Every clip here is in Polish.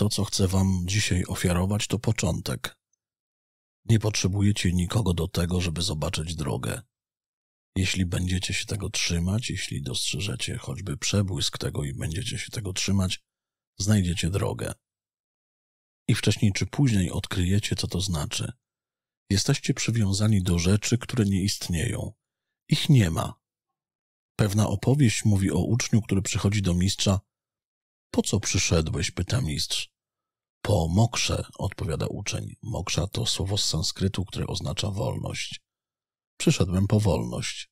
To, co chcę Wam dzisiaj ofiarować, to początek. Nie potrzebujecie nikogo do tego, żeby zobaczyć drogę. Jeśli będziecie się tego trzymać, jeśli dostrzeżecie choćby przebłysk tego i będziecie się tego trzymać, znajdziecie drogę. I wcześniej czy później odkryjecie, co to znaczy. Jesteście przywiązani do rzeczy, które nie istnieją. Ich nie ma. Pewna opowieść mówi o uczniu, który przychodzi do mistrza po co przyszedłeś? pyta mistrz. Po mokrze, odpowiada uczeń. Moksza to słowo z sanskrytu, które oznacza wolność. Przyszedłem po wolność.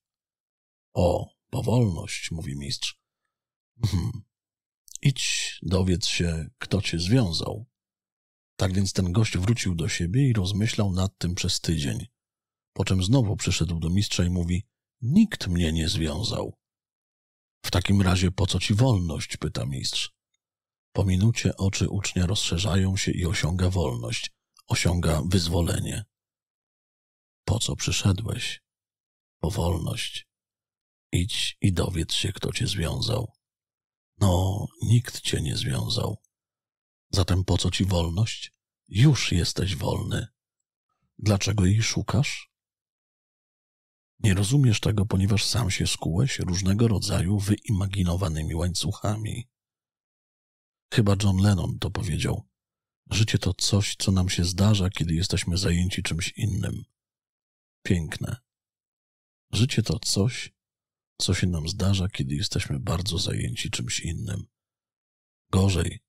O, po wolność, mówi mistrz. Hmm. Idź, dowiedz się, kto cię związał. Tak więc ten gość wrócił do siebie i rozmyślał nad tym przez tydzień. Po czym znowu przyszedł do mistrza i mówi: Nikt mnie nie związał. W takim razie po co ci wolność? pyta mistrz. Po minucie oczy ucznia rozszerzają się i osiąga wolność, osiąga wyzwolenie. Po co przyszedłeś? Po wolność. Idź i dowiedz się, kto cię związał. No, nikt cię nie związał. Zatem po co ci wolność? Już jesteś wolny. Dlaczego jej szukasz? Nie rozumiesz tego, ponieważ sam się skułeś różnego rodzaju wyimaginowanymi łańcuchami. Chyba John Lennon to powiedział. Życie to coś, co nam się zdarza, kiedy jesteśmy zajęci czymś innym. Piękne. Życie to coś, co się nam zdarza, kiedy jesteśmy bardzo zajęci czymś innym. Gorzej.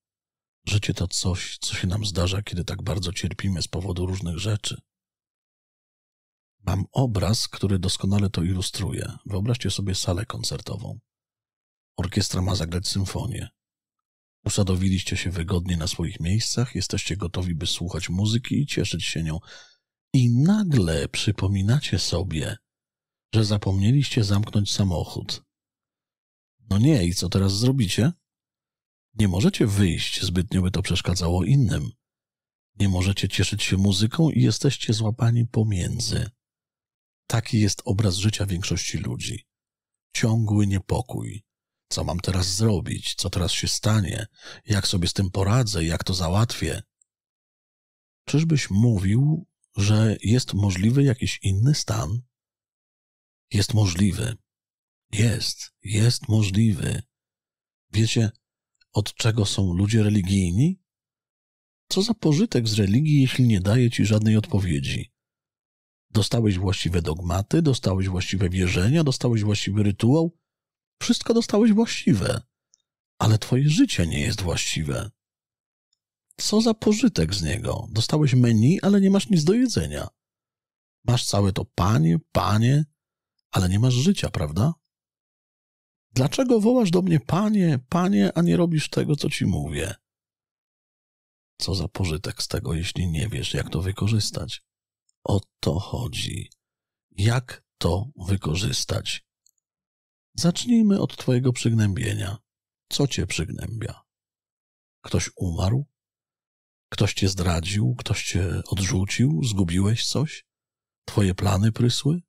Życie to coś, co się nam zdarza, kiedy tak bardzo cierpimy z powodu różnych rzeczy. Mam obraz, który doskonale to ilustruje. Wyobraźcie sobie salę koncertową. Orkiestra ma zagrać symfonię. Usadowiliście się wygodnie na swoich miejscach, jesteście gotowi, by słuchać muzyki i cieszyć się nią. I nagle przypominacie sobie, że zapomnieliście zamknąć samochód. No nie, i co teraz zrobicie? Nie możecie wyjść, zbytnio by to przeszkadzało innym. Nie możecie cieszyć się muzyką i jesteście złapani pomiędzy. Taki jest obraz życia większości ludzi. Ciągły niepokój, co mam teraz zrobić? Co teraz się stanie? Jak sobie z tym poradzę? Jak to załatwię? Czyżbyś mówił, że jest możliwy jakiś inny stan? Jest możliwy. Jest, jest możliwy. Wiecie, od czego są ludzie religijni? Co za pożytek z religii, jeśli nie daje ci żadnej odpowiedzi? Dostałeś właściwe dogmaty, dostałeś właściwe wierzenia, dostałeś właściwy rytuał, wszystko dostałeś właściwe, ale twoje życie nie jest właściwe. Co za pożytek z niego? Dostałeś menu, ale nie masz nic do jedzenia. Masz całe to panie, panie, ale nie masz życia, prawda? Dlaczego wołasz do mnie panie, panie, a nie robisz tego, co ci mówię? Co za pożytek z tego, jeśli nie wiesz, jak to wykorzystać? O to chodzi. Jak to wykorzystać? Zacznijmy od Twojego przygnębienia. Co Cię przygnębia? Ktoś umarł? Ktoś Cię zdradził? Ktoś Cię odrzucił? Zgubiłeś coś? Twoje plany prysły?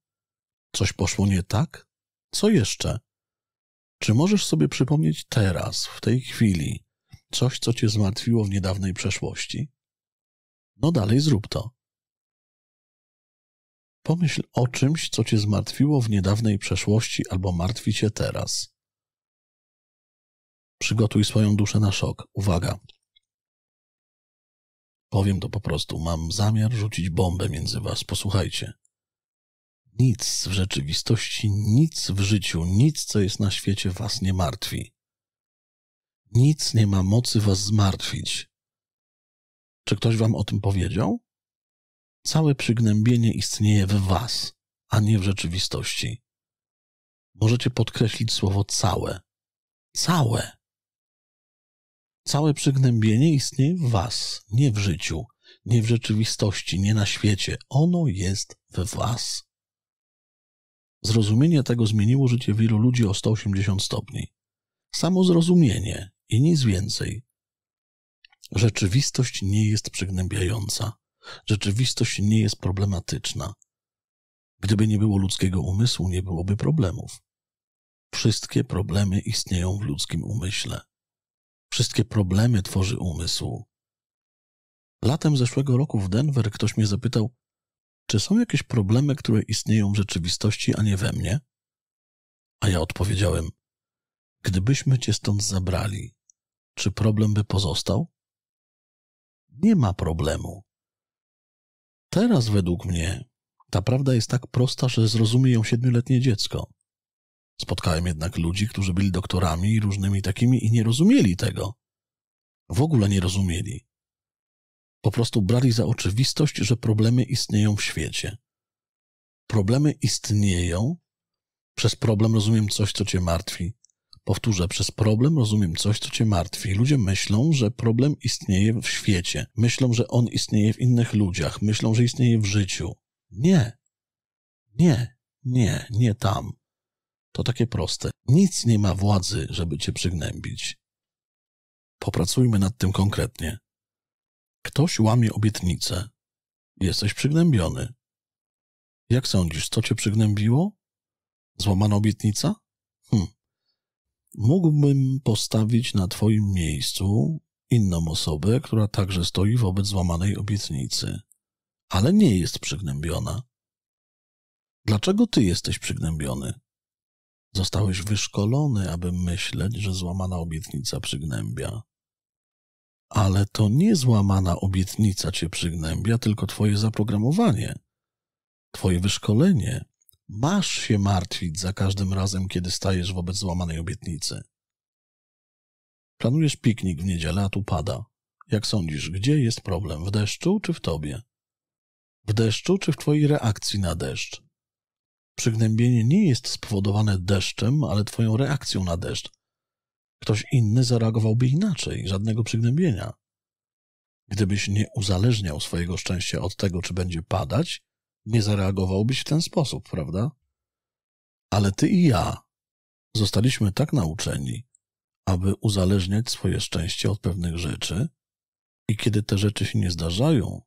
Coś poszło nie tak? Co jeszcze? Czy możesz sobie przypomnieć teraz, w tej chwili, coś, co Cię zmartwiło w niedawnej przeszłości? No dalej zrób to. Pomyśl o czymś, co cię zmartwiło w niedawnej przeszłości albo martwi cię teraz. Przygotuj swoją duszę na szok. Uwaga. Powiem to po prostu. Mam zamiar rzucić bombę między was. Posłuchajcie. Nic w rzeczywistości, nic w życiu, nic, co jest na świecie, was nie martwi. Nic nie ma mocy was zmartwić. Czy ktoś wam o tym powiedział? Całe przygnębienie istnieje w Was, a nie w rzeczywistości. Możecie podkreślić słowo całe. Całe. Całe przygnębienie istnieje w Was, nie w życiu, nie w rzeczywistości, nie na świecie. Ono jest w Was. Zrozumienie tego zmieniło życie wielu ludzi o 180 stopni. Samo zrozumienie i nic więcej. Rzeczywistość nie jest przygnębiająca. Rzeczywistość nie jest problematyczna. Gdyby nie było ludzkiego umysłu, nie byłoby problemów. Wszystkie problemy istnieją w ludzkim umyśle. Wszystkie problemy tworzy umysł. Latem zeszłego roku w Denver ktoś mnie zapytał, czy są jakieś problemy, które istnieją w rzeczywistości, a nie we mnie? A ja odpowiedziałem, gdybyśmy cię stąd zabrali, czy problem by pozostał? Nie ma problemu. Teraz według mnie ta prawda jest tak prosta, że zrozumie ją siedmioletnie dziecko. Spotkałem jednak ludzi, którzy byli doktorami i różnymi takimi i nie rozumieli tego. W ogóle nie rozumieli. Po prostu brali za oczywistość, że problemy istnieją w świecie. Problemy istnieją. Przez problem rozumiem coś, co cię martwi, Powtórzę, przez problem rozumiem coś, co cię martwi. Ludzie myślą, że problem istnieje w świecie. Myślą, że on istnieje w innych ludziach. Myślą, że istnieje w życiu. Nie. Nie. Nie. Nie tam. To takie proste. Nic nie ma władzy, żeby cię przygnębić. Popracujmy nad tym konkretnie. Ktoś łamie obietnicę. Jesteś przygnębiony. Jak sądzisz, co cię przygnębiło? Złamana obietnica? mógłbym postawić na Twoim miejscu inną osobę, która także stoi wobec złamanej obietnicy, ale nie jest przygnębiona. Dlaczego Ty jesteś przygnębiony? Zostałeś wyszkolony, aby myśleć, że złamana obietnica przygnębia. Ale to nie złamana obietnica Cię przygnębia, tylko Twoje zaprogramowanie, Twoje wyszkolenie, masz się martwić za każdym razem, kiedy stajesz wobec złamanej obietnicy. Planujesz piknik w niedzielę, a tu pada. Jak sądzisz, gdzie jest problem? W deszczu czy w tobie? W deszczu czy w twojej reakcji na deszcz? Przygnębienie nie jest spowodowane deszczem, ale twoją reakcją na deszcz. Ktoś inny zareagowałby inaczej, żadnego przygnębienia. Gdybyś nie uzależniał swojego szczęścia od tego, czy będzie padać, nie zareagowałbyś w ten sposób, prawda? Ale ty i ja zostaliśmy tak nauczeni, aby uzależniać swoje szczęście od pewnych rzeczy, i kiedy te rzeczy się nie zdarzają,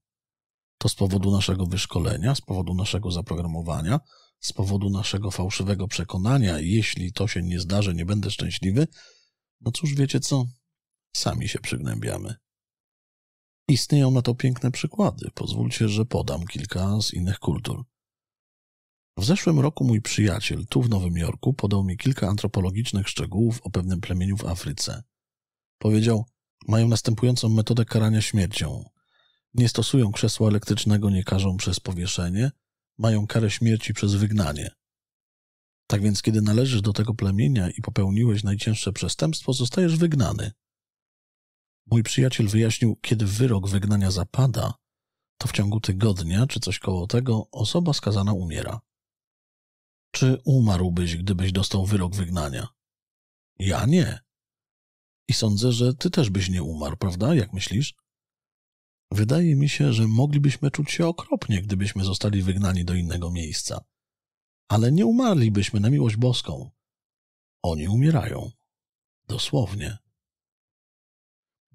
to z powodu naszego wyszkolenia, z powodu naszego zaprogramowania, z powodu naszego fałszywego przekonania, jeśli to się nie zdarzy, nie będę szczęśliwy, no cóż wiecie co? Sami się przygnębiamy. Istnieją na to piękne przykłady. Pozwólcie, że podam kilka z innych kultur. W zeszłym roku mój przyjaciel tu w Nowym Jorku podał mi kilka antropologicznych szczegółów o pewnym plemieniu w Afryce. Powiedział, mają następującą metodę karania śmiercią. Nie stosują krzesła elektrycznego, nie karzą przez powieszenie, mają karę śmierci przez wygnanie. Tak więc, kiedy należysz do tego plemienia i popełniłeś najcięższe przestępstwo, zostajesz wygnany. Mój przyjaciel wyjaśnił, kiedy wyrok wygnania zapada, to w ciągu tygodnia czy coś koło tego osoba skazana umiera. Czy umarłbyś, gdybyś dostał wyrok wygnania? Ja nie. I sądzę, że ty też byś nie umarł, prawda? Jak myślisz? Wydaje mi się, że moglibyśmy czuć się okropnie, gdybyśmy zostali wygnani do innego miejsca. Ale nie umarlibyśmy na miłość boską. Oni umierają. Dosłownie.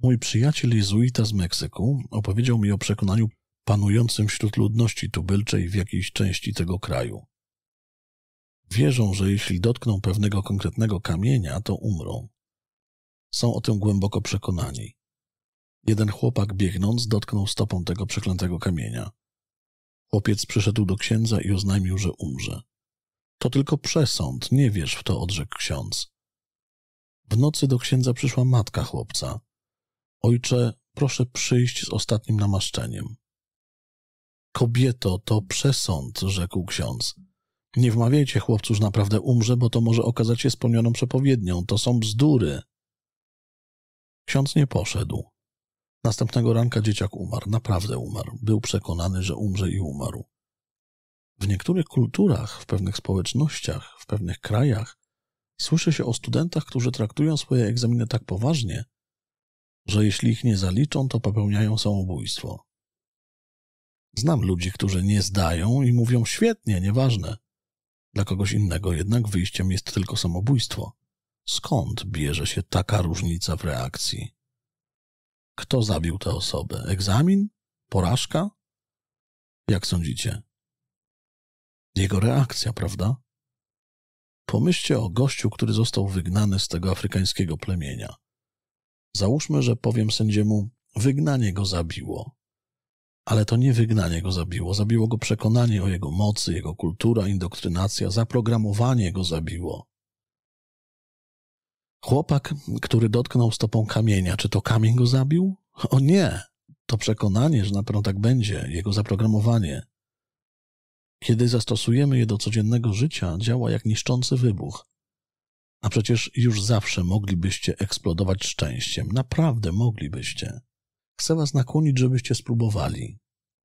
Mój przyjaciel jezuita z Meksyku opowiedział mi o przekonaniu panującym wśród ludności tubylczej w jakiejś części tego kraju. Wierzą, że jeśli dotkną pewnego konkretnego kamienia, to umrą. Są o tym głęboko przekonani. Jeden chłopak biegnąc dotknął stopą tego przeklętego kamienia. Chłopiec przyszedł do księdza i oznajmił, że umrze. To tylko przesąd, nie wierz w to, odrzekł ksiądz. W nocy do księdza przyszła matka chłopca. Ojcze, proszę przyjść z ostatnim namaszczeniem. Kobieto, to przesąd, rzekł ksiądz. Nie wmawiajcie chłopcu, że naprawdę umrze, bo to może okazać się spełnioną przepowiednią. To są bzdury. Ksiądz nie poszedł. Następnego ranka dzieciak umarł, naprawdę umarł. Był przekonany, że umrze i umarł. W niektórych kulturach, w pewnych społecznościach, w pewnych krajach słyszy się o studentach, którzy traktują swoje egzaminy tak poważnie, że jeśli ich nie zaliczą, to popełniają samobójstwo. Znam ludzi, którzy nie zdają i mówią świetnie, nieważne. Dla kogoś innego jednak wyjściem jest tylko samobójstwo. Skąd bierze się taka różnica w reakcji? Kto zabił tę osobę? Egzamin? Porażka? Jak sądzicie? Jego reakcja, prawda? Pomyślcie o gościu, który został wygnany z tego afrykańskiego plemienia. Załóżmy, że powiem sędziemu, wygnanie go zabiło. Ale to nie wygnanie go zabiło, zabiło go przekonanie o jego mocy, jego kultura, indoktrynacja, zaprogramowanie go zabiło. Chłopak, który dotknął stopą kamienia, czy to kamień go zabił? O nie! To przekonanie, że na pewno tak będzie, jego zaprogramowanie. Kiedy zastosujemy je do codziennego życia, działa jak niszczący wybuch. A przecież już zawsze moglibyście eksplodować szczęściem. Naprawdę moglibyście. Chcę was nakłonić, żebyście spróbowali.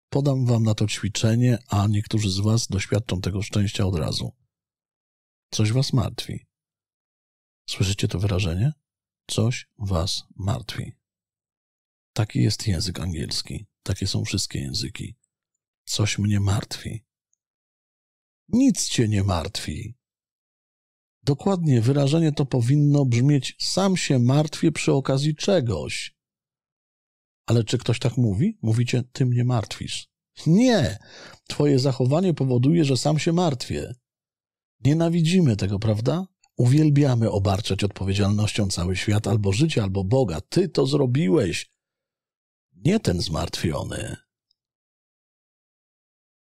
Podam wam na to ćwiczenie, a niektórzy z was doświadczą tego szczęścia od razu. Coś was martwi. Słyszycie to wyrażenie? Coś was martwi. Taki jest język angielski. Takie są wszystkie języki. Coś mnie martwi. Nic cię nie martwi. Dokładnie, wyrażenie to powinno brzmieć sam się martwię przy okazji czegoś. Ale czy ktoś tak mówi? Mówicie, ty mnie martwisz. Nie! Twoje zachowanie powoduje, że sam się martwię. Nienawidzimy tego, prawda? Uwielbiamy obarczać odpowiedzialnością cały świat, albo życie, albo Boga. Ty to zrobiłeś. Nie ten zmartwiony.